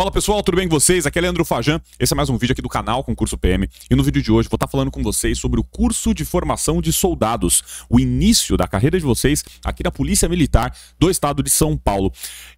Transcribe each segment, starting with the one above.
Fala pessoal, tudo bem com vocês? Aqui é Leandro Fajan, esse é mais um vídeo aqui do canal Concurso PM e no vídeo de hoje vou estar tá falando com vocês sobre o curso de formação de soldados, o início da carreira de vocês aqui na Polícia Militar do Estado de São Paulo.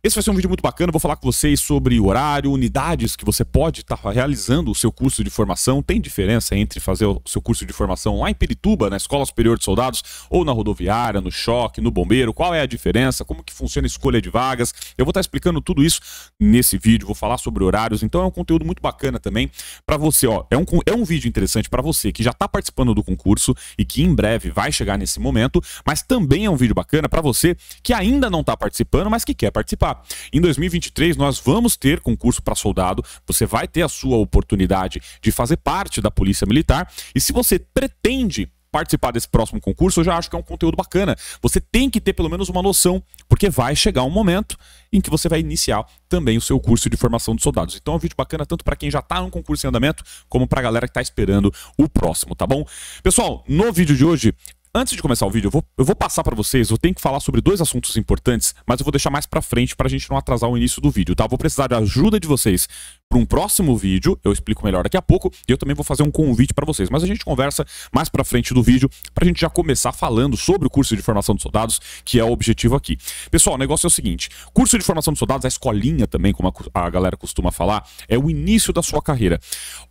Esse vai ser um vídeo muito bacana, vou falar com vocês sobre horário, unidades que você pode estar tá realizando o seu curso de formação, tem diferença entre fazer o seu curso de formação lá em Pirituba, na Escola Superior de Soldados, ou na rodoviária, no choque, no bombeiro, qual é a diferença, como que funciona a escolha de vagas, eu vou estar tá explicando tudo isso nesse vídeo, vou falar falar sobre horários. Então é um conteúdo muito bacana também para você, ó. É um, é um vídeo interessante para você que já está participando do concurso e que em breve vai chegar nesse momento, mas também é um vídeo bacana para você que ainda não está participando, mas que quer participar. Em 2023 nós vamos ter concurso para soldado, você vai ter a sua oportunidade de fazer parte da Polícia Militar e se você pretende participar desse próximo concurso, eu já acho que é um conteúdo bacana. Você tem que ter pelo menos uma noção, porque vai chegar um momento em que você vai iniciar também o seu curso de formação de soldados. Então é um vídeo bacana tanto para quem já está no concurso em andamento, como para a galera que está esperando o próximo, tá bom? Pessoal, no vídeo de hoje Antes de começar o vídeo, eu vou, eu vou passar para vocês, eu tenho que falar sobre dois assuntos importantes, mas eu vou deixar mais para frente para a gente não atrasar o início do vídeo, tá? Eu vou precisar da ajuda de vocês para um próximo vídeo, eu explico melhor daqui a pouco, e eu também vou fazer um convite para vocês, mas a gente conversa mais para frente do vídeo, para a gente já começar falando sobre o curso de formação de soldados, que é o objetivo aqui. Pessoal, o negócio é o seguinte, curso de formação de soldados, a escolinha também, como a, a galera costuma falar, é o início da sua carreira.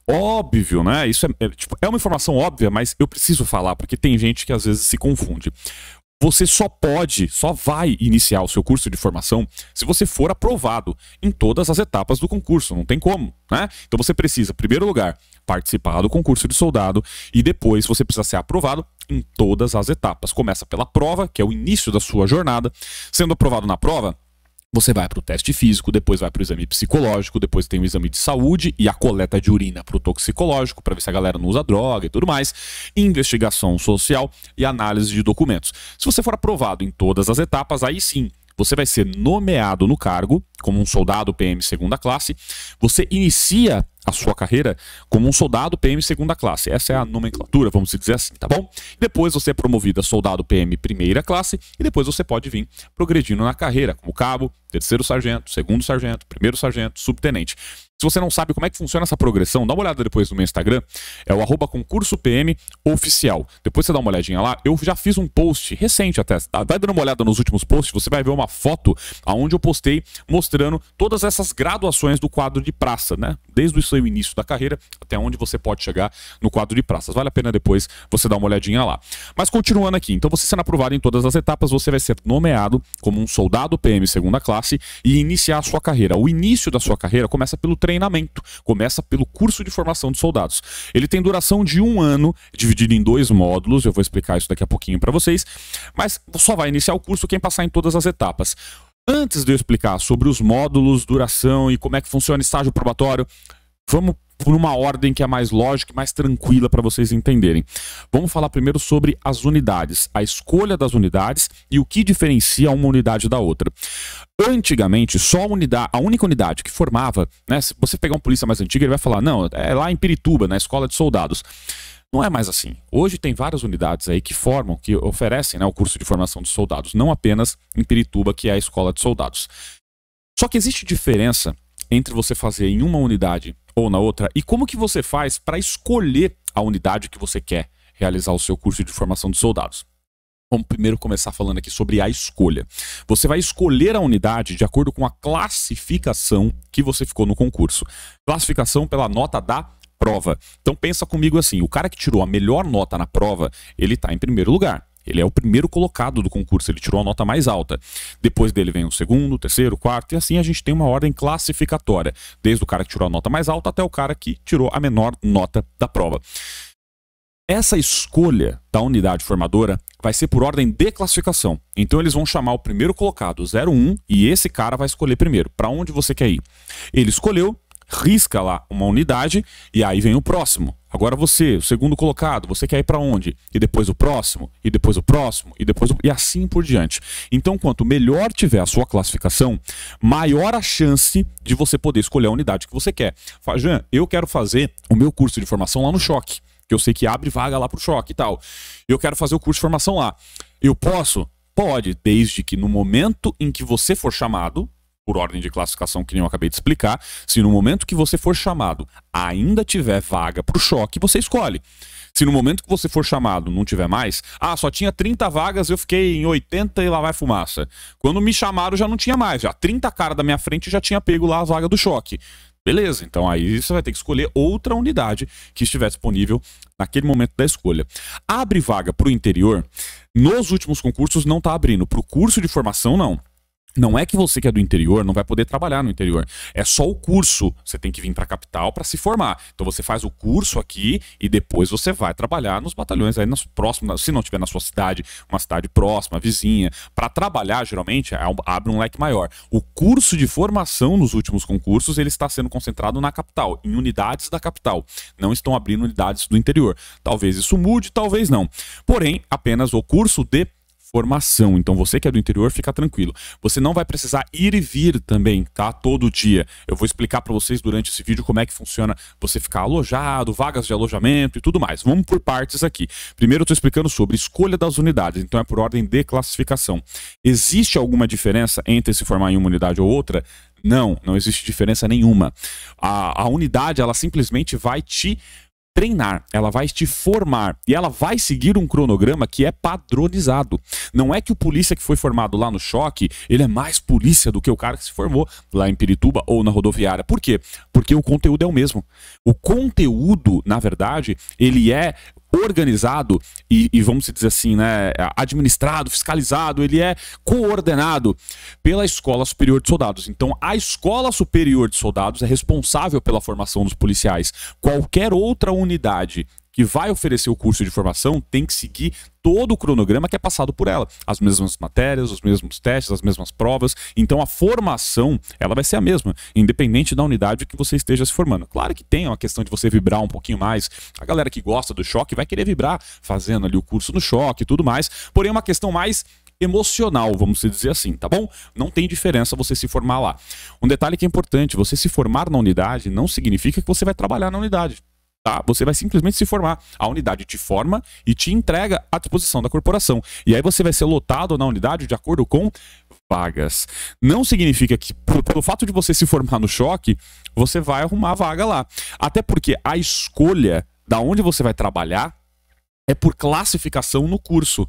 Óbvio, né? Isso é, é, tipo, é uma informação óbvia, mas eu preciso falar, porque tem gente que às vezes se confunde. Você só pode, só vai iniciar o seu curso de formação se você for aprovado em todas as etapas do concurso, não tem como, né? Então você precisa, em primeiro lugar, participar do concurso de soldado e depois você precisa ser aprovado em todas as etapas. Começa pela prova, que é o início da sua jornada. Sendo aprovado na prova, você vai para o teste físico, depois vai para o exame psicológico, depois tem o exame de saúde e a coleta de urina para o toxicológico, para ver se a galera não usa droga e tudo mais, investigação social e análise de documentos. Se você for aprovado em todas as etapas, aí sim, você vai ser nomeado no cargo como um soldado PM segunda classe. Você inicia a sua carreira como um soldado PM segunda classe. Essa é a nomenclatura, vamos dizer assim, tá bom? Depois você é promovido a soldado PM primeira classe e depois você pode vir progredindo na carreira como cabo, terceiro sargento, segundo sargento, primeiro sargento, subtenente. Se você não sabe como é que funciona essa progressão, dá uma olhada depois no meu Instagram, é o arroba concurso PM oficial. Depois você dá uma olhadinha lá, eu já fiz um post recente até, tá, vai dando uma olhada nos últimos posts, você vai ver uma foto aonde eu postei mostrando todas essas graduações do quadro de praça, né? desde o seu início da carreira até onde você pode chegar no quadro de praças. Vale a pena depois você dar uma olhadinha lá. Mas continuando aqui, então você sendo aprovado em todas as etapas, você vai ser nomeado como um soldado PM segunda classe e iniciar a sua carreira. O início da sua carreira começa pelo treinamento, começa pelo curso de formação de soldados. Ele tem duração de um ano, dividido em dois módulos, eu vou explicar isso daqui a pouquinho para vocês, mas só vai iniciar o curso quem passar em todas as etapas. Antes de eu explicar sobre os módulos, duração e como é que funciona estágio probatório, vamos por uma ordem que é mais lógica e mais tranquila para vocês entenderem. Vamos falar primeiro sobre as unidades, a escolha das unidades e o que diferencia uma unidade da outra. Antigamente, só a, unidade, a única unidade que formava, né, se você pegar um polícia mais antigo, ele vai falar, não, é lá em Pirituba, na escola de soldados. Não é mais assim. Hoje tem várias unidades aí que formam, que oferecem né, o curso de formação de soldados, não apenas em Pirituba, que é a escola de soldados. Só que existe diferença entre você fazer em uma unidade ou na outra e como que você faz para escolher a unidade que você quer realizar o seu curso de formação de soldados. Vamos primeiro começar falando aqui sobre a escolha. Você vai escolher a unidade de acordo com a classificação que você ficou no concurso. Classificação pela nota da prova. Então pensa comigo assim, o cara que tirou a melhor nota na prova, ele está em primeiro lugar. Ele é o primeiro colocado do concurso, ele tirou a nota mais alta. Depois dele vem o segundo, o terceiro, o quarto, e assim a gente tem uma ordem classificatória, desde o cara que tirou a nota mais alta até o cara que tirou a menor nota da prova. Essa escolha da unidade formadora vai ser por ordem de classificação. Então eles vão chamar o primeiro colocado, 01, e esse cara vai escolher primeiro para onde você quer ir. Ele escolheu, risca lá uma unidade e aí vem o próximo. Agora você, o segundo colocado, você quer ir para onde? E depois o próximo, e depois o próximo, e depois o... e assim por diante. Então, quanto melhor tiver a sua classificação, maior a chance de você poder escolher a unidade que você quer. Fajan, eu quero fazer o meu curso de formação lá no Choque, que eu sei que abre vaga lá pro Choque e tal. Eu quero fazer o curso de formação lá. Eu posso? Pode, desde que no momento em que você for chamado, por ordem de classificação que nem eu acabei de explicar, se no momento que você for chamado ainda tiver vaga para o choque, você escolhe. Se no momento que você for chamado não tiver mais, ah, só tinha 30 vagas, eu fiquei em 80 e lá vai fumaça. Quando me chamaram já não tinha mais, já 30 cara da minha frente já tinha pego lá a vaga do choque. Beleza, então aí você vai ter que escolher outra unidade que estiver disponível naquele momento da escolha. Abre vaga para o interior. Nos últimos concursos não está abrindo, para o curso de formação não. Não é que você que é do interior não vai poder trabalhar no interior. É só o curso. Você tem que vir para a capital para se formar. Então você faz o curso aqui e depois você vai trabalhar nos batalhões aí nas próximas, se não tiver na sua cidade, uma cidade próxima, vizinha, para trabalhar geralmente é abre um leque maior. O curso de formação nos últimos concursos ele está sendo concentrado na capital, em unidades da capital. Não estão abrindo unidades do interior. Talvez isso mude, talvez não. Porém, apenas o curso de formação. Então você que é do interior, fica tranquilo. Você não vai precisar ir e vir também, tá? Todo dia. Eu vou explicar para vocês durante esse vídeo como é que funciona você ficar alojado, vagas de alojamento e tudo mais. Vamos por partes aqui. Primeiro eu tô explicando sobre escolha das unidades, então é por ordem de classificação. Existe alguma diferença entre se formar em uma unidade ou outra? Não, não existe diferença nenhuma. A, a unidade, ela simplesmente vai te treinar, ela vai te formar e ela vai seguir um cronograma que é padronizado. Não é que o polícia que foi formado lá no choque, ele é mais polícia do que o cara que se formou lá em Pirituba ou na rodoviária. Por quê? Porque o conteúdo é o mesmo. O conteúdo, na verdade, ele é organizado e, e, vamos dizer assim, né, administrado, fiscalizado, ele é coordenado pela Escola Superior de Soldados. Então, a Escola Superior de Soldados é responsável pela formação dos policiais. Qualquer outra unidade que vai oferecer o curso de formação tem que seguir todo o cronograma que é passado por ela. As mesmas matérias, os mesmos testes, as mesmas provas. Então a formação, ela vai ser a mesma, independente da unidade que você esteja se formando. Claro que tem uma questão de você vibrar um pouquinho mais. A galera que gosta do choque vai querer vibrar fazendo ali o curso no choque e tudo mais. Porém, é uma questão mais emocional, vamos dizer assim, tá bom? Não tem diferença você se formar lá. Um detalhe que é importante, você se formar na unidade não significa que você vai trabalhar na unidade tá? Você vai simplesmente se formar. A unidade te forma e te entrega à disposição da corporação. E aí você vai ser lotado na unidade de acordo com vagas. Não significa que, pelo fato de você se formar no choque, você vai arrumar vaga lá. Até porque a escolha da onde você vai trabalhar é por classificação no curso.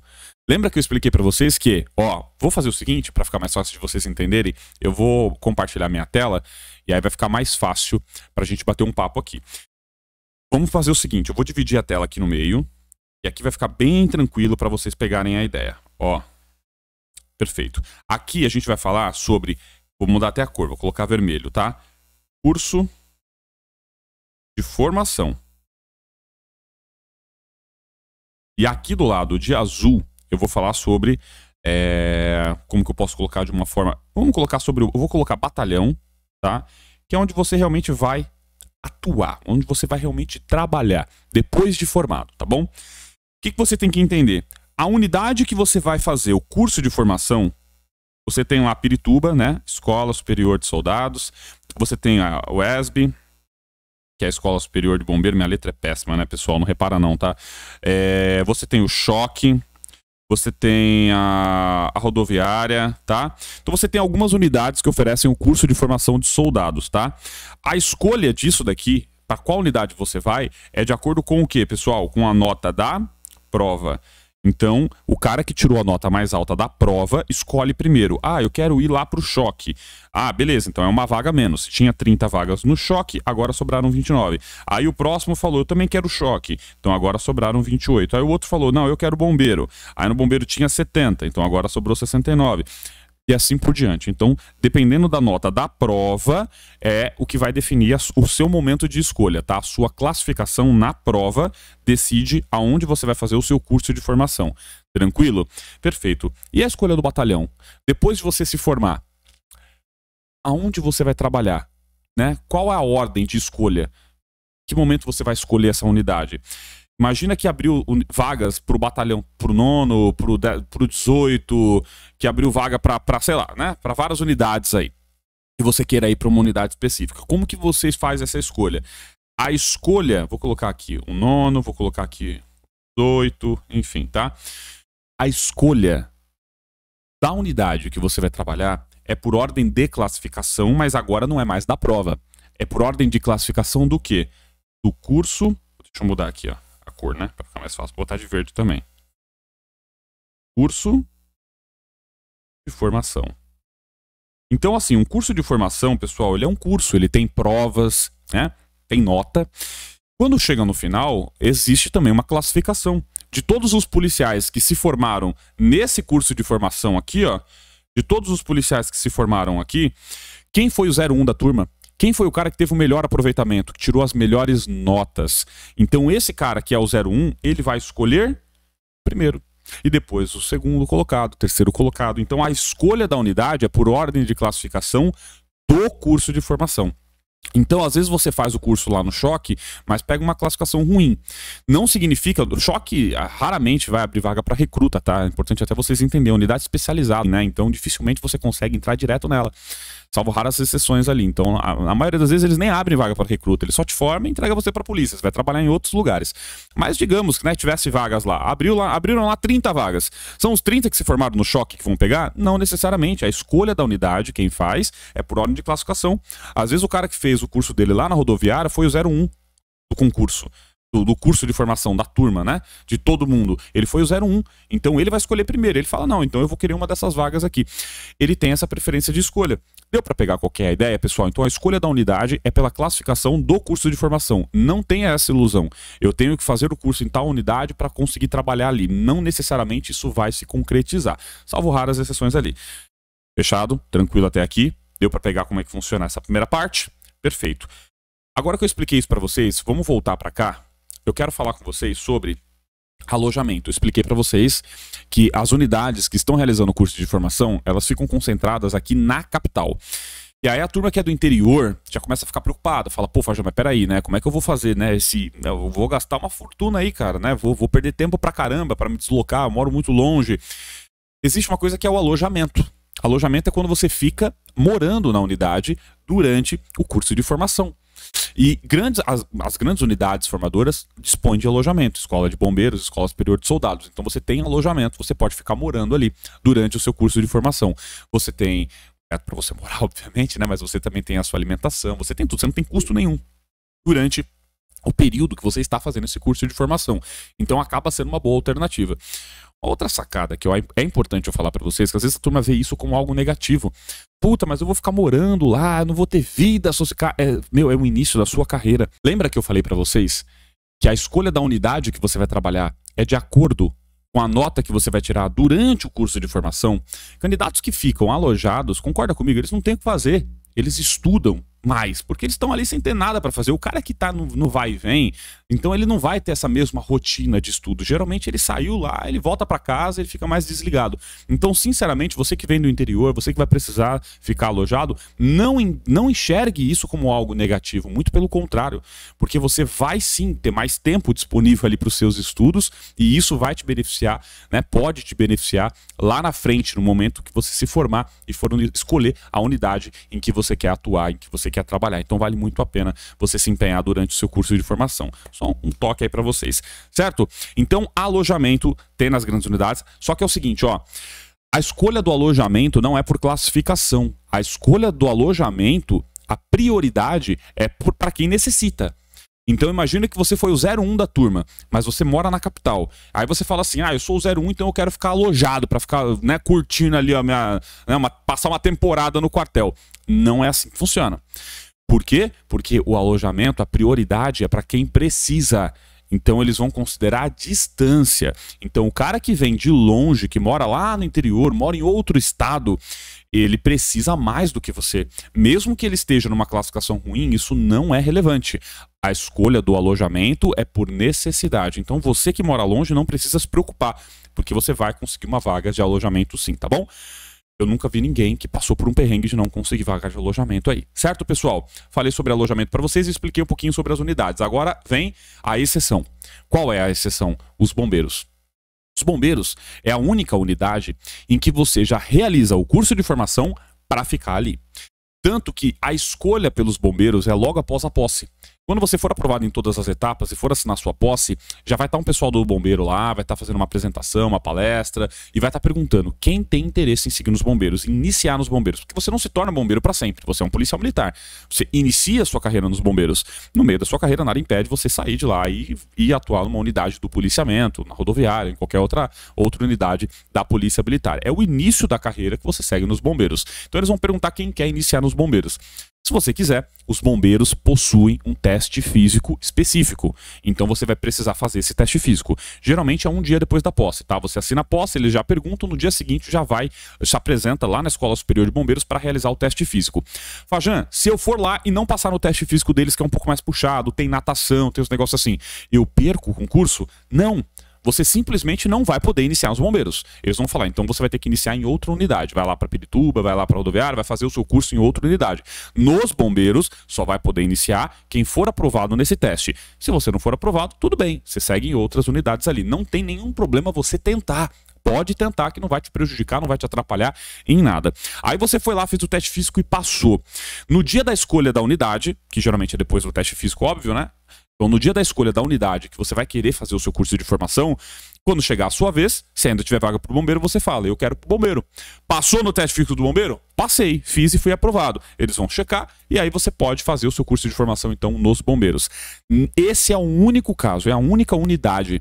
Lembra que eu expliquei para vocês que, ó, vou fazer o seguinte, para ficar mais fácil de vocês entenderem, eu vou compartilhar minha tela e aí vai ficar mais fácil para a gente bater um papo aqui. Vamos fazer o seguinte, eu vou dividir a tela aqui no meio. E aqui vai ficar bem tranquilo para vocês pegarem a ideia. Ó, perfeito. Aqui a gente vai falar sobre... Vou mudar até a cor, vou colocar vermelho, tá? Curso de formação. E aqui do lado de azul, eu vou falar sobre... É, como que eu posso colocar de uma forma... Vamos colocar sobre... Eu vou colocar batalhão, tá? Que é onde você realmente vai atuar, onde você vai realmente trabalhar depois de formado, tá bom? O que, que você tem que entender? A unidade que você vai fazer o curso de formação, você tem lá Pirituba, né? Escola Superior de Soldados, você tem a UESB, que é a Escola Superior de Bombeiro, minha letra é péssima, né, pessoal? Não repara não, tá? É, você tem o Choque, você tem a, a, rodoviária, tá? Então você tem algumas unidades que oferecem o um curso de formação de soldados, tá? A escolha disso daqui, para qual unidade você vai, é de acordo com o que, pessoal? Com a nota da prova. Então, o cara que tirou a nota mais alta da prova escolhe primeiro. Ah, eu quero ir lá pro choque. Ah, beleza, então é uma vaga menos. Tinha 30 vagas no choque, agora sobraram 29. Aí o próximo falou, eu também quero choque. Então agora sobraram 28. Aí o outro falou, não, eu quero bombeiro. Aí no bombeiro tinha 70, então agora sobrou 69 e assim por diante. Então, dependendo da nota da prova, é o que vai definir o seu momento de escolha, tá? A sua classificação na prova decide aonde você vai fazer o seu curso de formação. Tranquilo? Perfeito. E a escolha do batalhão? Depois de você se formar, aonde você vai trabalhar? Né? Qual é a ordem de escolha? Que momento você vai escolher essa unidade? Imagina que abriu vagas pro batalhão, pro nono, pro, de, pro 18, que abriu vaga pra, pra, sei lá, né? Pra várias unidades aí. E você queira ir pra uma unidade específica. Como que vocês fazem essa escolha? A escolha, vou colocar aqui o nono, vou colocar aqui oito, enfim, tá? A escolha da unidade que você vai trabalhar é por ordem de classificação, mas agora não é mais da prova. É por ordem de classificação do quê? Do curso. Deixa eu mudar aqui, ó cor, né? Pra ficar mais fácil botar de verde também. Curso de formação. Então, assim, um curso de formação, pessoal, ele é um curso, ele tem provas, né? Tem nota. Quando chega no final, existe também uma classificação de todos os policiais que se formaram nesse curso de formação aqui, ó. De todos os policiais que se formaram aqui, quem foi o 01 da turma? Quem foi o cara que teve o melhor aproveitamento, que tirou as melhores notas? Então, esse cara que é o 01, ele vai escolher primeiro. E depois o segundo colocado, o terceiro colocado. Então, a escolha da unidade é por ordem de classificação do curso de formação. Então, às vezes você faz o curso lá no choque, mas pega uma classificação ruim. Não significa. choque ah, raramente vai abrir vaga para recruta, tá? É importante até vocês entenderem. Unidade especializada, né? Então, dificilmente você consegue entrar direto nela. Salvo raras exceções ali. Então, a, a maioria das vezes eles nem abrem vaga para recruta, eles só te formam e entregam você para a polícia, você vai trabalhar em outros lugares. Mas digamos que né, tivesse vagas lá, abriu lá, abriram lá 30 vagas. São os 30 que se formaram no choque que vão pegar? Não necessariamente, a escolha da unidade, quem faz, é por ordem de classificação. Às vezes o cara que fez o curso dele lá na rodoviária foi o 01 do concurso do, curso de formação da turma, né? De todo mundo. Ele foi o 01. Então ele vai escolher primeiro. Ele fala: não, então eu vou querer uma dessas vagas aqui. Ele tem essa preferência de escolha. Deu para pegar qualquer ideia, pessoal? Então a escolha da unidade é pela classificação do curso de formação. Não tenha essa ilusão. Eu tenho que fazer o curso em tal unidade para conseguir trabalhar ali. Não necessariamente isso vai se concretizar, salvo raras exceções ali. Fechado? Tranquilo até aqui? Deu para pegar como é que funciona essa primeira parte? Perfeito. Agora que eu expliquei isso para vocês, vamos voltar para cá. Eu quero falar com vocês sobre alojamento. Eu expliquei para vocês que as unidades que estão realizando o curso de formação, elas ficam concentradas aqui na capital. E aí a turma que é do interior já começa a ficar preocupada, fala, pô, Fajão, mas peraí, né? Como é que eu vou fazer, né? Esse, né, eu vou gastar uma fortuna aí, cara, né? Vou, vou perder tempo pra caramba para me deslocar, eu moro muito longe. Existe uma coisa que é o alojamento. Alojamento é quando você fica morando na unidade durante o curso de formação. E grandes, as, as grandes unidades formadoras dispõem de alojamento, escola de bombeiros, escola superior de soldados. Então você tem alojamento, você pode ficar morando ali durante o seu curso de formação. Você tem é para você morar, obviamente, né? Mas você também tem a sua alimentação, você tem tudo, você não tem custo nenhum durante o período que você está fazendo esse curso de formação. Então acaba sendo uma boa alternativa. Outra sacada que eu, é importante eu falar para vocês, que às vezes a turma vê isso como algo negativo. Puta, mas eu vou ficar morando lá, não vou ter vida social. É, meu, é o início da sua carreira. Lembra que eu falei para vocês que a escolha da unidade que você vai trabalhar é de acordo com a nota que você vai tirar durante o curso de formação? Candidatos que ficam alojados, concorda comigo, eles não têm o que fazer. Eles estudam mais, porque eles estão ali sem ter nada para fazer. O cara que tá no, no vai e vem, então ele não vai ter essa mesma rotina de estudo. Geralmente ele saiu lá, ele volta para casa, ele fica mais desligado. Então, sinceramente, você que vem do interior, você que vai precisar ficar alojado, não, não enxergue isso como algo negativo. Muito pelo contrário, porque você vai sim ter mais tempo disponível ali para os seus estudos e isso vai te beneficiar, né? Pode te beneficiar lá na frente, no momento que você se formar e for escolher a unidade em que você quer atuar, em que você quer trabalhar. Então vale muito a pena você se empenhar durante o seu curso de formação. Só um toque aí para vocês, certo? Então, alojamento tem nas grandes unidades, só que é o seguinte, ó. A escolha do alojamento não é por classificação. A escolha do alojamento, a prioridade é para quem necessita. Então imagina que você foi o 01 da turma, mas você mora na capital. Aí você fala assim: "Ah, eu sou o 01, então eu quero ficar alojado para ficar, né, curtindo ali a minha, né, uma, passar uma temporada no quartel". Não é assim que funciona. Por quê? Porque o alojamento, a prioridade é para quem precisa. Então eles vão considerar a distância. Então o cara que vem de longe, que mora lá no interior, mora em outro estado, ele precisa mais do que você. Mesmo que ele esteja numa classificação ruim, isso não é relevante. A escolha do alojamento é por necessidade. Então você que mora longe não precisa se preocupar, porque você vai conseguir uma vaga de alojamento sim, tá bom? Eu nunca vi ninguém que passou por um perrengue de não conseguir vaga de alojamento aí. Certo, pessoal? Falei sobre alojamento para vocês e expliquei um pouquinho sobre as unidades. Agora vem a exceção. Qual é a exceção? Os bombeiros. Os bombeiros é a única unidade em que você já realiza o curso de formação para ficar ali. Tanto que a escolha pelos bombeiros é logo após a posse. Quando você for aprovado em todas as etapas e for assinar sua posse, já vai estar tá um pessoal do bombeiro lá, vai estar tá fazendo uma apresentação, uma palestra e vai estar tá perguntando quem tem interesse em seguir nos bombeiros, iniciar nos bombeiros, porque você não se torna bombeiro para sempre, você é um policial militar. Você inicia sua carreira nos bombeiros. No meio da sua carreira, nada impede você sair de lá e, e atuar numa unidade do policiamento, na rodoviária, em qualquer outra, outra unidade da polícia militar. É o início da carreira que você segue nos bombeiros. Então eles vão perguntar quem quer iniciar nos bombeiros. Se você quiser, os bombeiros possuem um teste físico específico. Então você vai precisar fazer esse teste físico. Geralmente é um dia depois da posse, tá? Você assina a posse, eles já perguntam, no dia seguinte já vai, se apresenta lá na Escola Superior de Bombeiros para realizar o teste físico. Fajan, se eu for lá e não passar no teste físico deles, que é um pouco mais puxado, tem natação, tem os negócios assim, eu perco o concurso? Não, você simplesmente não vai poder iniciar os bombeiros. Eles vão falar, então você vai ter que iniciar em outra unidade. Vai lá para Pirituba, vai lá para rodoviária, vai fazer o seu curso em outra unidade. Nos bombeiros, só vai poder iniciar quem for aprovado nesse teste. Se você não for aprovado, tudo bem, você segue em outras unidades ali. Não tem nenhum problema você tentar pode tentar, que não vai te prejudicar, não vai te atrapalhar em nada. Aí você foi lá, fez o teste físico e passou. No dia da escolha da unidade, que geralmente é depois do teste físico, óbvio, né? Então, no dia da escolha da unidade que você vai querer fazer o seu curso de formação, quando chegar a sua vez, se ainda tiver vaga para o bombeiro, você fala, eu quero para o bombeiro. Passou no teste físico do bombeiro? Passei, fiz e fui aprovado. Eles vão checar e aí você pode fazer o seu curso de formação, então, nos bombeiros. Esse é o único caso, é a única unidade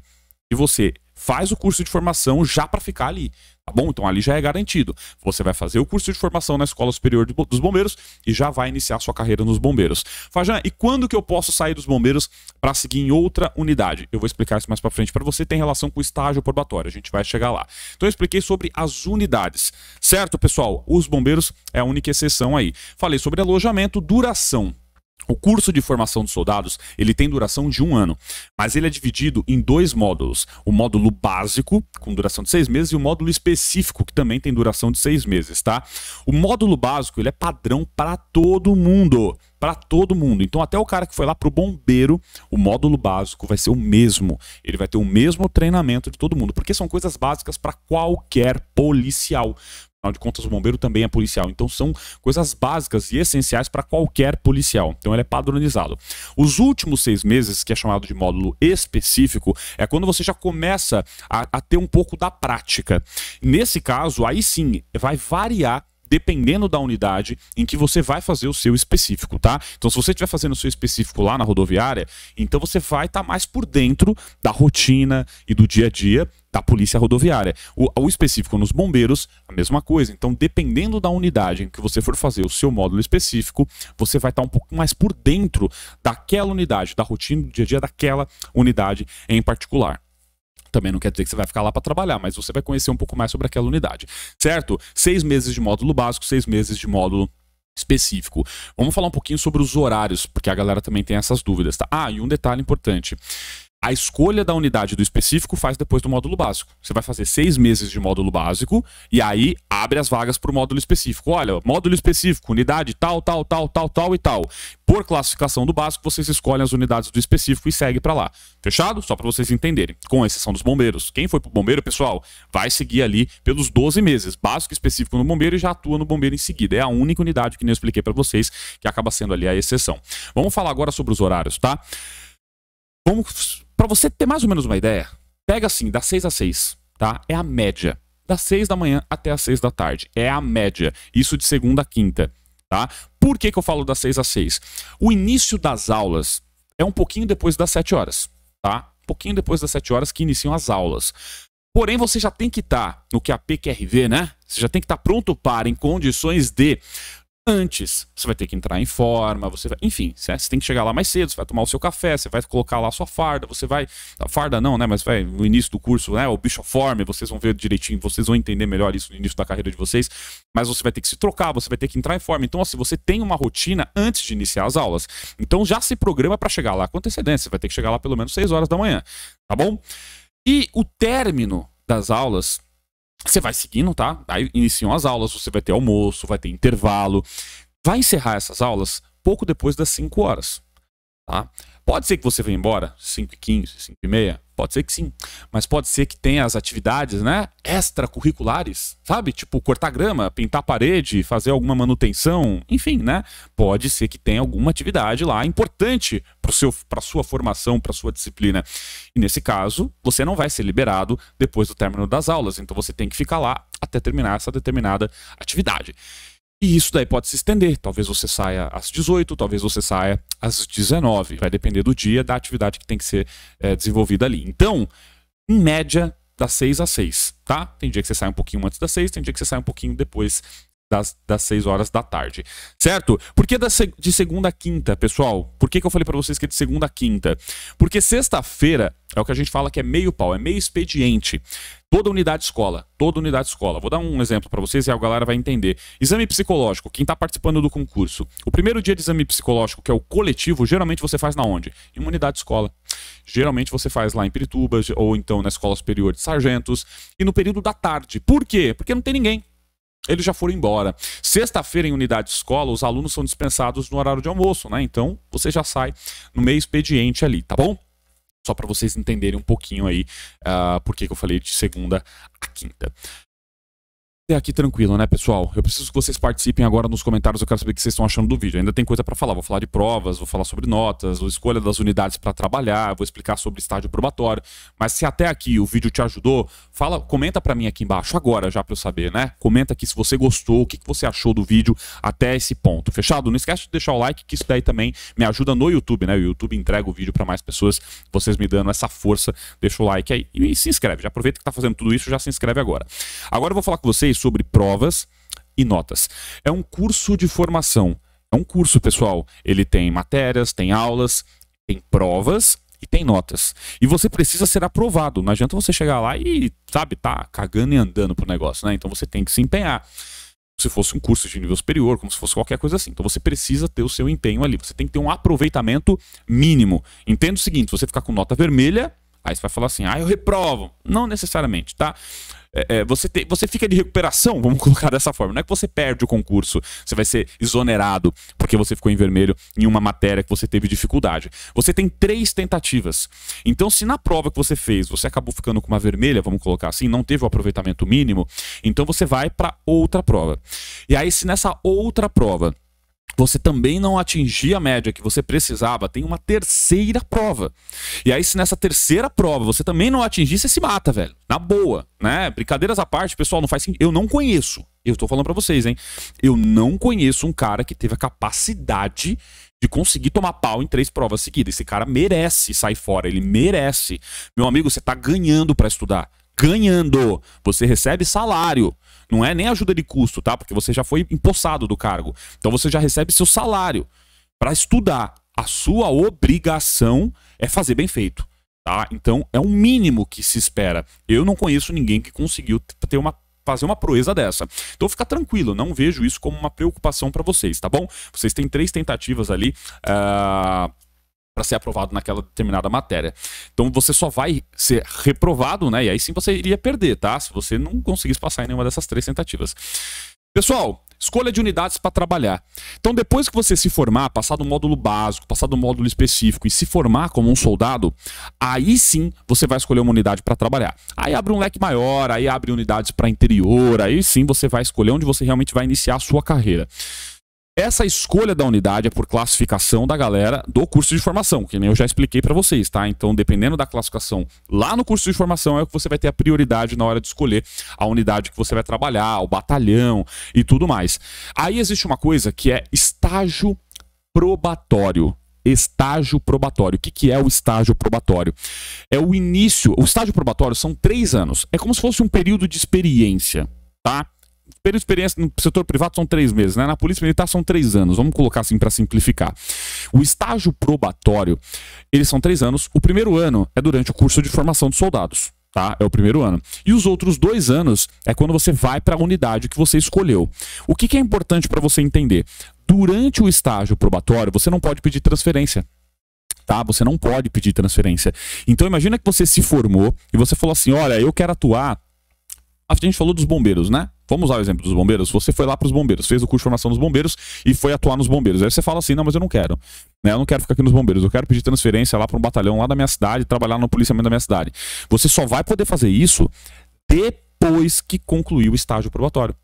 que você faz o curso de formação já para ficar ali, tá bom? Então ali já é garantido. Você vai fazer o curso de formação na Escola Superior de, dos Bombeiros e já vai iniciar sua carreira nos Bombeiros. Fajan, e quando que eu posso sair dos Bombeiros para seguir em outra unidade? Eu vou explicar isso mais para frente para você, tem relação com o estágio probatório, a gente vai chegar lá. Então eu expliquei sobre as unidades. Certo, pessoal? Os Bombeiros é a única exceção aí. Falei sobre alojamento, duração. O curso de formação dos soldados ele tem duração de um ano, mas ele é dividido em dois módulos: o módulo básico com duração de seis meses e o módulo específico que também tem duração de seis meses, tá? O módulo básico ele é padrão para todo mundo, para todo mundo. Então até o cara que foi lá pro bombeiro, o módulo básico vai ser o mesmo. Ele vai ter o mesmo treinamento de todo mundo, porque são coisas básicas para qualquer policial. Afinal de contas, o bombeiro também é policial. Então são coisas básicas e essenciais para qualquer policial. Então ele é padronizado. Os últimos seis meses, que é chamado de módulo específico, é quando você já começa a, a ter um pouco da prática. Nesse caso, aí sim, vai variar dependendo da unidade em que você vai fazer o seu específico, tá? Então, se você estiver fazendo o seu específico lá na rodoviária, então você vai estar tá mais por dentro da rotina e do dia a dia da polícia rodoviária. O, o, específico nos bombeiros, a mesma coisa. Então, dependendo da unidade em que você for fazer o seu módulo específico, você vai estar tá um pouco mais por dentro daquela unidade, da rotina do dia a dia daquela unidade em particular. Também não quer dizer que você vai ficar lá para trabalhar, mas você vai conhecer um pouco mais sobre aquela unidade, certo? Seis meses de módulo básico, seis meses de módulo específico. Vamos falar um pouquinho sobre os horários, porque a galera também tem essas dúvidas, tá? Ah, e um detalhe importante. A escolha da unidade do específico faz depois do módulo básico. Você vai fazer seis meses de módulo básico e aí abre as vagas para o módulo específico. Olha, módulo específico, unidade tal, tal, tal, tal, tal e tal. Por classificação do básico, vocês escolhem as unidades do específico e segue para lá. Fechado? Só para vocês entenderem. Com exceção dos bombeiros. Quem foi para o bombeiro, pessoal, vai seguir ali pelos 12 meses. Básico específico no bombeiro e já atua no bombeiro em seguida. É a única unidade que nem eu expliquei para vocês que acaba sendo ali a exceção. Vamos falar agora sobre os horários, tá? Vamos para você ter mais ou menos uma ideia. Pega assim, das 6 às 6, tá? É a média. Das 6 da manhã até as 6 da tarde. É a média. Isso de segunda a quinta, tá? Por que, que eu falo das 6 às 6? O início das aulas é um pouquinho depois das 7 horas, tá? Um pouquinho depois das 7 horas que iniciam as aulas. Porém, você já tem que estar tá no que a PQRV, né? Você já tem que estar tá pronto para, em condições de antes. Você vai ter que entrar em forma, você vai, enfim, você tem que chegar lá mais cedo, você vai tomar o seu café, você vai colocar lá a sua farda, você vai, farda não, né, mas vai no início do curso, né, o bicho forma vocês vão ver direitinho, vocês vão entender melhor isso no início da carreira de vocês, mas você vai ter que se trocar, você vai ter que entrar em forma. Então, assim, você tem uma rotina antes de iniciar as aulas. Então, já se programa para chegar lá com antecedência, você vai ter que chegar lá pelo menos 6 horas da manhã, tá bom? E o término das aulas você vai seguindo, tá? Aí iniciam as aulas, você vai ter almoço, vai ter intervalo. Vai encerrar essas aulas pouco depois das 5 horas, tá? Pode ser que você vá embora 5 e 15, 5 e meia, pode ser que sim, mas pode ser que tenha as atividades, né, extracurriculares, sabe? Tipo cortar grama, pintar parede, fazer alguma manutenção, enfim, né? Pode ser que tenha alguma atividade lá importante para seu para sua formação, para sua disciplina. E nesse caso, você não vai ser liberado depois do término das aulas, então você tem que ficar lá até terminar essa determinada atividade. E isso daí pode se estender. Talvez você saia às 18, talvez você saia às 19. Vai depender do dia, da atividade que tem que ser é, desenvolvida ali. Então, em média, das 6 às 6, tá? Tem dia que você sai um pouquinho antes das 6, tem dia que você sai um pouquinho depois das, das 6 horas da tarde, certo? Por que da, de segunda a quinta, pessoal? Por que, que eu falei para vocês que é de segunda a quinta? Porque sexta-feira é o que a gente fala que é meio pau, é meio expediente. Toda unidade escola, toda unidade escola. Vou dar um exemplo para vocês e a galera vai entender. Exame psicológico, quem está participando do concurso. O primeiro dia de exame psicológico, que é o coletivo, geralmente você faz na onde? Em uma unidade escola. Geralmente você faz lá em Pirituba ou então na Escola Superior de Sargentos e no período da tarde. Por quê? Porque não tem ninguém. Eles já foram embora. Sexta-feira, em unidade escola, os alunos são dispensados no horário de almoço, né? Então, você já sai no meio expediente ali, tá bom? Só para vocês entenderem um pouquinho aí uh, por que eu falei de segunda a quinta até aqui tranquilo, né, pessoal? Eu preciso que vocês participem agora nos comentários. Eu quero saber o que vocês estão achando do vídeo. Ainda tem coisa para falar. Vou falar de provas, vou falar sobre notas, vou escolha das unidades para trabalhar, vou explicar sobre estágio probatório. Mas se até aqui o vídeo te ajudou, fala, comenta para mim aqui embaixo agora já para eu saber, né? Comenta aqui se você gostou, o que, que você achou do vídeo até esse ponto. Fechado? Não esquece de deixar o like, que isso daí também me ajuda no YouTube, né? O YouTube entrega o vídeo para mais pessoas. Vocês me dando essa força, deixa o like aí e se inscreve. Já aproveita que tá fazendo tudo isso, já se inscreve agora. Agora eu vou falar com vocês sobre provas e notas. É um curso de formação. É um curso, pessoal. Ele tem matérias, tem aulas, tem provas e tem notas. E você precisa ser aprovado. Não adianta você chegar lá e, sabe, tá cagando e andando pro negócio, né? Então você tem que se empenhar. Como se fosse um curso de nível superior, como se fosse qualquer coisa assim. Então você precisa ter o seu empenho ali. Você tem que ter um aproveitamento mínimo. Entenda o seguinte: você ficar com nota vermelha, Aí você vai falar assim, ah, eu reprovo. Não necessariamente, tá? É, é, você, te, você fica de recuperação, vamos colocar dessa forma. Não é que você perde o concurso, você vai ser exonerado porque você ficou em vermelho em uma matéria que você teve dificuldade. Você tem três tentativas. Então, se na prova que você fez você acabou ficando com uma vermelha, vamos colocar assim, não teve o aproveitamento mínimo, então você vai para outra prova. E aí, se nessa outra prova você também não atingia a média que você precisava, tem uma terceira prova. E aí, se nessa terceira prova você também não atingir, você se mata, velho. Na boa, né? Brincadeiras à parte, pessoal, não faz sentido. Eu não conheço. Eu tô falando para vocês, hein? Eu não conheço um cara que teve a capacidade de conseguir tomar pau em três provas seguidas. Esse cara merece sair fora, ele merece. Meu amigo, você tá ganhando para estudar ganhando. Você recebe salário. Não é nem ajuda de custo, tá? Porque você já foi empossado do cargo. Então você já recebe seu salário para estudar. A sua obrigação é fazer bem feito. Tá? Então é o um mínimo que se espera. Eu não conheço ninguém que conseguiu ter uma fazer uma proeza dessa. Então fica tranquilo, não vejo isso como uma preocupação para vocês, tá bom? Vocês têm três tentativas ali. Uh para ser aprovado naquela determinada matéria. Então você só vai ser reprovado, né? E aí sim você iria perder, tá? Se você não conseguisse passar em nenhuma dessas três tentativas. Pessoal, escolha de unidades para trabalhar. Então, depois que você se formar, passar do módulo básico, passar do módulo específico e se formar como um soldado, aí sim você vai escolher uma unidade para trabalhar. Aí abre um leque maior, aí abre unidades para interior, aí sim você vai escolher onde você realmente vai iniciar a sua carreira. Essa escolha da unidade é por classificação da galera do curso de formação, que nem eu já expliquei para vocês, tá? Então, dependendo da classificação lá no curso de formação, é o que você vai ter a prioridade na hora de escolher a unidade que você vai trabalhar, o batalhão e tudo mais. Aí existe uma coisa que é estágio probatório estágio probatório. O que, que é o estágio probatório? É o início. O estágio probatório são três anos. É como se fosse um período de experiência, tá? período de experiência no setor privado são três meses, né? Na polícia militar são três anos. Vamos colocar assim para simplificar. O estágio probatório, eles são três anos. O primeiro ano é durante o curso de formação de soldados. Tá? É o primeiro ano. E os outros dois anos é quando você vai para a unidade que você escolheu. O que, que é importante para você entender? Durante o estágio probatório, você não pode pedir transferência tá? Você não pode pedir transferência. Então imagina que você se formou e você falou assim: "Olha, eu quero atuar a gente falou dos bombeiros, né? Vamos usar o exemplo dos bombeiros. Você foi lá para os bombeiros, fez o curso de formação dos bombeiros e foi atuar nos bombeiros. Aí você fala assim: não, mas eu não quero. Né? Eu não quero ficar aqui nos bombeiros. Eu quero pedir transferência lá para um batalhão lá da minha cidade, trabalhar no policiamento da minha cidade. Você só vai poder fazer isso depois que concluir o estágio probatório.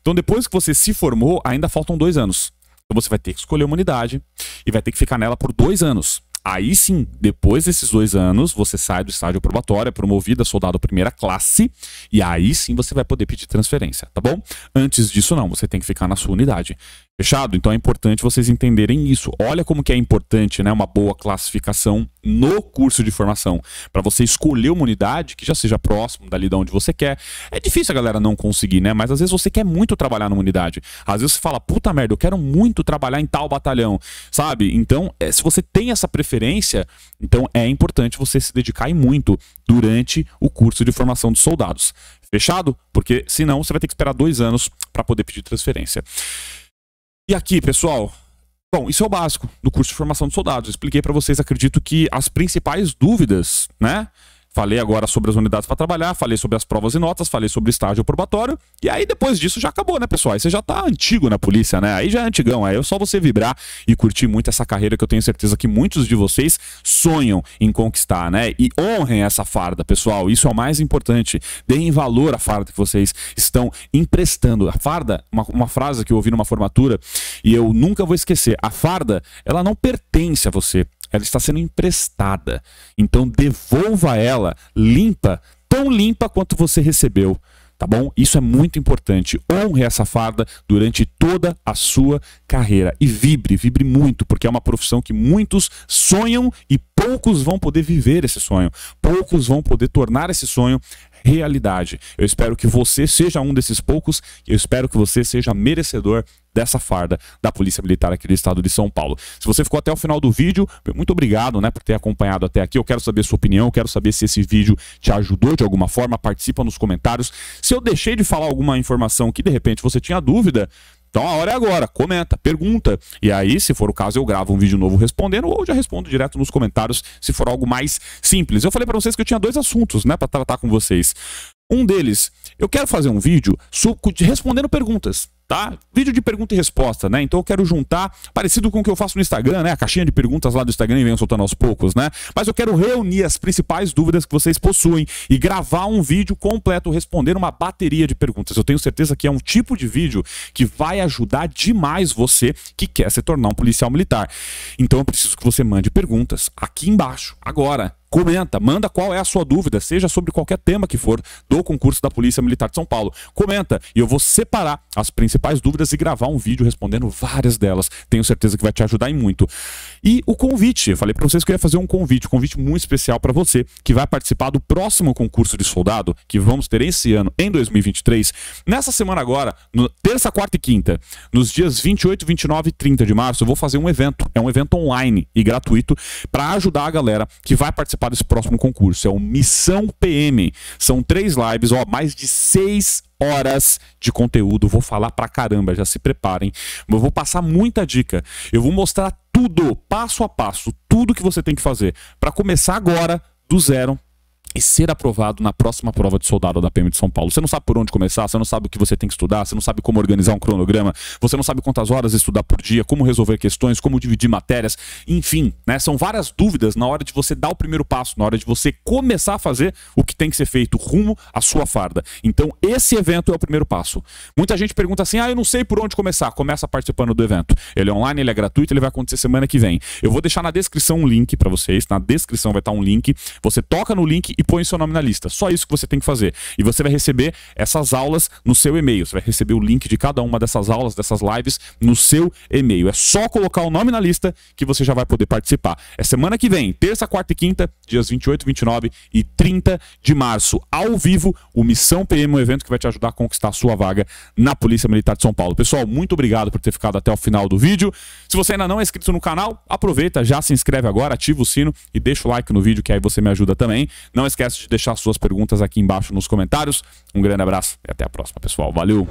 Então, depois que você se formou, ainda faltam dois anos. Então, você vai ter que escolher uma unidade e vai ter que ficar nela por dois anos. Aí sim, depois desses dois anos, você sai do estágio probatório, é promovido a soldado primeira classe, e aí sim você vai poder pedir transferência, tá bom? Antes disso, não, você tem que ficar na sua unidade. Fechado? Então é importante vocês entenderem isso. Olha como que é importante, né, uma boa classificação no curso de formação, para você escolher uma unidade que já seja próximo dali da onde você quer. É difícil a galera não conseguir, né? Mas às vezes você quer muito trabalhar numa unidade. Às vezes você fala: "Puta merda, eu quero muito trabalhar em tal batalhão", sabe? Então, é, se você tem essa preferência, então é importante você se dedicar e muito durante o curso de formação dos soldados. Fechado? Porque senão você vai ter que esperar dois anos para poder pedir transferência. E aqui, pessoal, bom, isso é o básico do curso de formação de soldados. Eu expliquei para vocês, acredito que as principais dúvidas, né? Falei agora sobre as unidades para trabalhar, falei sobre as provas e notas, falei sobre estágio probatório. E aí depois disso já acabou, né, pessoal? Aí você já tá antigo na polícia, né? Aí já é antigão. Aí é só você vibrar e curtir muito essa carreira que eu tenho certeza que muitos de vocês sonham em conquistar, né? E honrem essa farda, pessoal. Isso é o mais importante. Deem valor à farda que vocês estão emprestando. A farda, uma, uma frase que eu ouvi numa formatura e eu nunca vou esquecer. A farda, ela não pertence a você ela está sendo emprestada. Então devolva ela limpa, tão limpa quanto você recebeu. Tá bom? Isso é muito importante. Honre essa farda durante toda a sua carreira. E vibre, vibre muito, porque é uma profissão que muitos sonham e poucos vão poder viver esse sonho. Poucos vão poder tornar esse sonho realidade. Eu espero que você seja um desses poucos, eu espero que você seja merecedor dessa farda da Polícia Militar aqui do estado de São Paulo. Se você ficou até o final do vídeo, muito obrigado, né, por ter acompanhado até aqui. Eu quero saber sua opinião, eu quero saber se esse vídeo te ajudou de alguma forma, participa nos comentários. Se eu deixei de falar alguma informação que de repente você tinha dúvida, então a hora é agora, comenta, pergunta. E aí, se for o caso, eu gravo um vídeo novo respondendo ou já respondo direto nos comentários se for algo mais simples. Eu falei para vocês que eu tinha dois assuntos, né, para tratar com vocês. Um deles, eu quero fazer um vídeo respondendo perguntas, tá? Vídeo de pergunta e resposta, né? Então eu quero juntar, parecido com o que eu faço no Instagram, né? A caixinha de perguntas lá do Instagram e venho soltando aos poucos, né? Mas eu quero reunir as principais dúvidas que vocês possuem e gravar um vídeo completo respondendo uma bateria de perguntas. Eu tenho certeza que é um tipo de vídeo que vai ajudar demais você que quer se tornar um policial militar. Então eu preciso que você mande perguntas aqui embaixo, agora Comenta, manda qual é a sua dúvida, seja sobre qualquer tema que for do concurso da Polícia Militar de São Paulo. Comenta e eu vou separar as principais dúvidas e gravar um vídeo respondendo várias delas. Tenho certeza que vai te ajudar em muito. E o convite, eu falei para vocês que eu ia fazer um convite, um convite muito especial para você que vai participar do próximo concurso de soldado que vamos ter esse ano em 2023. Nessa semana agora, no, terça, quarta e quinta, nos dias 28, 29 e 30 de março, eu vou fazer um evento. É um evento online e gratuito para ajudar a galera que vai participar participar desse próximo concurso. É o Missão PM. São três lives, ó, mais de seis horas de conteúdo. Vou falar pra caramba, já se preparem. Eu vou passar muita dica. Eu vou mostrar tudo, passo a passo, tudo que você tem que fazer para começar agora do zero e ser aprovado na próxima prova de soldado da PM de São Paulo. Você não sabe por onde começar, você não sabe o que você tem que estudar, você não sabe como organizar um cronograma, você não sabe quantas horas estudar por dia, como resolver questões, como dividir matérias, enfim, né? São várias dúvidas na hora de você dar o primeiro passo, na hora de você começar a fazer o que tem que ser feito rumo à sua farda. Então, esse evento é o primeiro passo. Muita gente pergunta assim: "Ah, eu não sei por onde começar". Começa participando do evento. Ele é online, ele é gratuito, ele vai acontecer semana que vem. Eu vou deixar na descrição um link para vocês, na descrição vai estar um link. Você toca no link e põe seu nome na lista. Só isso que você tem que fazer. E você vai receber essas aulas no seu e-mail. Você vai receber o link de cada uma dessas aulas, dessas lives, no seu e-mail. É só colocar o nome na lista que você já vai poder participar. É semana que vem, terça, quarta e quinta, dias 28, 29 e 30 de março, ao vivo, o Missão PM, um evento que vai te ajudar a conquistar a sua vaga na Polícia Militar de São Paulo. Pessoal, muito obrigado por ter ficado até o final do vídeo. Se você ainda não é inscrito no canal, aproveita, já se inscreve agora, ativa o sino e deixa o like no vídeo, que aí você me ajuda também. Não esquece de deixar suas perguntas aqui embaixo nos comentários. Um grande abraço e até a próxima, pessoal. Valeu!